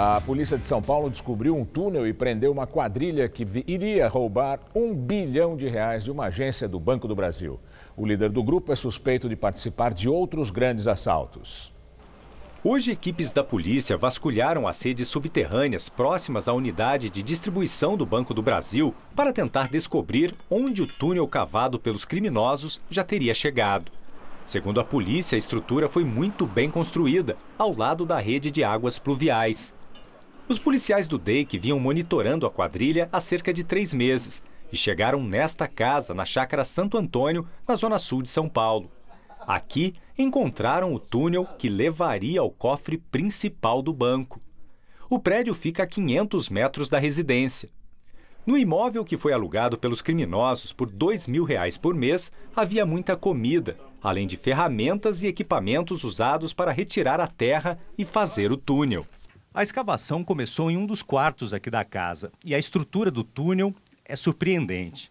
A polícia de São Paulo descobriu um túnel e prendeu uma quadrilha que iria roubar um bilhão de reais de uma agência do Banco do Brasil. O líder do grupo é suspeito de participar de outros grandes assaltos. Hoje, equipes da polícia vasculharam as redes subterrâneas próximas à unidade de distribuição do Banco do Brasil para tentar descobrir onde o túnel cavado pelos criminosos já teria chegado. Segundo a polícia, a estrutura foi muito bem construída, ao lado da rede de águas pluviais. Os policiais do DEIC vinham monitorando a quadrilha há cerca de três meses e chegaram nesta casa, na chácara Santo Antônio, na zona sul de São Paulo. Aqui encontraram o túnel que levaria ao cofre principal do banco. O prédio fica a 500 metros da residência. No imóvel que foi alugado pelos criminosos por R$ 2 mil reais por mês, havia muita comida, além de ferramentas e equipamentos usados para retirar a terra e fazer o túnel. A escavação começou em um dos quartos aqui da casa e a estrutura do túnel é surpreendente.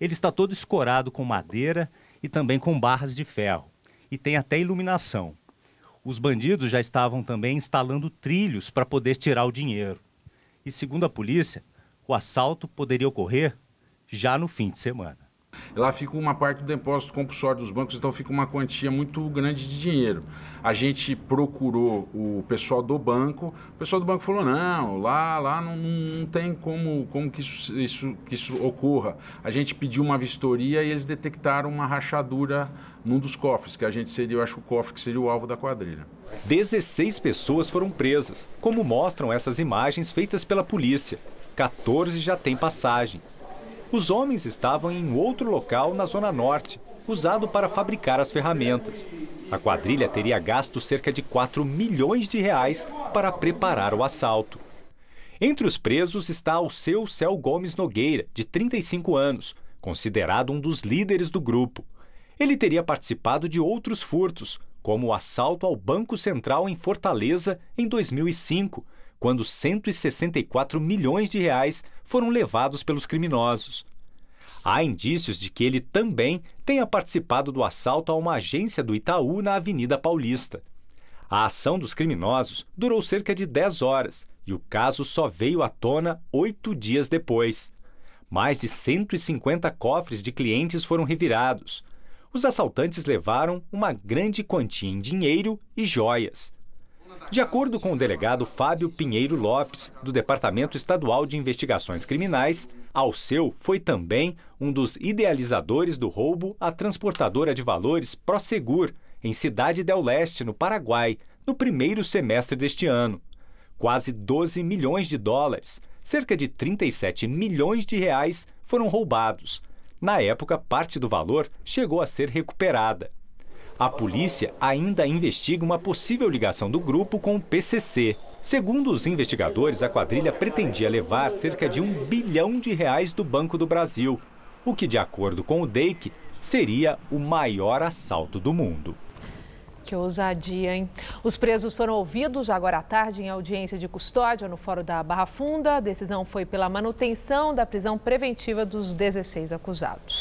Ele está todo escorado com madeira e também com barras de ferro e tem até iluminação. Os bandidos já estavam também instalando trilhos para poder tirar o dinheiro. E segundo a polícia, o assalto poderia ocorrer já no fim de semana lá fica uma parte do depósito compulsório dos bancos, então fica uma quantia muito grande de dinheiro. A gente procurou o pessoal do banco, o pessoal do banco falou: não, lá, lá não, não tem como, como que, isso, isso, que isso ocorra. A gente pediu uma vistoria e eles detectaram uma rachadura num dos cofres, que a gente seria, eu acho, o cofre que seria o alvo da quadrilha. 16 pessoas foram presas, como mostram essas imagens feitas pela polícia. 14 já têm passagem. Os homens estavam em outro local na Zona Norte, usado para fabricar as ferramentas. A quadrilha teria gasto cerca de 4 milhões de reais para preparar o assalto. Entre os presos está o seu Cel Gomes Nogueira, de 35 anos, considerado um dos líderes do grupo. Ele teria participado de outros furtos, como o assalto ao Banco Central em Fortaleza em 2005, quando 164 milhões de reais foram levados pelos criminosos. Há indícios de que ele também tenha participado do assalto a uma agência do Itaú na Avenida Paulista. A ação dos criminosos durou cerca de 10 horas e o caso só veio à tona oito dias depois. Mais de 150 cofres de clientes foram revirados. Os assaltantes levaram uma grande quantia em dinheiro e joias. De acordo com o delegado Fábio Pinheiro Lopes, do Departamento Estadual de Investigações Criminais, Alceu foi também um dos idealizadores do roubo à transportadora de valores Prosegur, em Cidade del Leste, no Paraguai, no primeiro semestre deste ano. Quase 12 milhões de dólares, cerca de 37 milhões de reais, foram roubados. Na época, parte do valor chegou a ser recuperada. A polícia ainda investiga uma possível ligação do grupo com o PCC, Segundo os investigadores, a quadrilha pretendia levar cerca de um bilhão de reais do Banco do Brasil, o que, de acordo com o DEIC, seria o maior assalto do mundo. Que ousadia, hein? Os presos foram ouvidos agora à tarde em audiência de custódia no Fórum da Barra Funda. A decisão foi pela manutenção da prisão preventiva dos 16 acusados.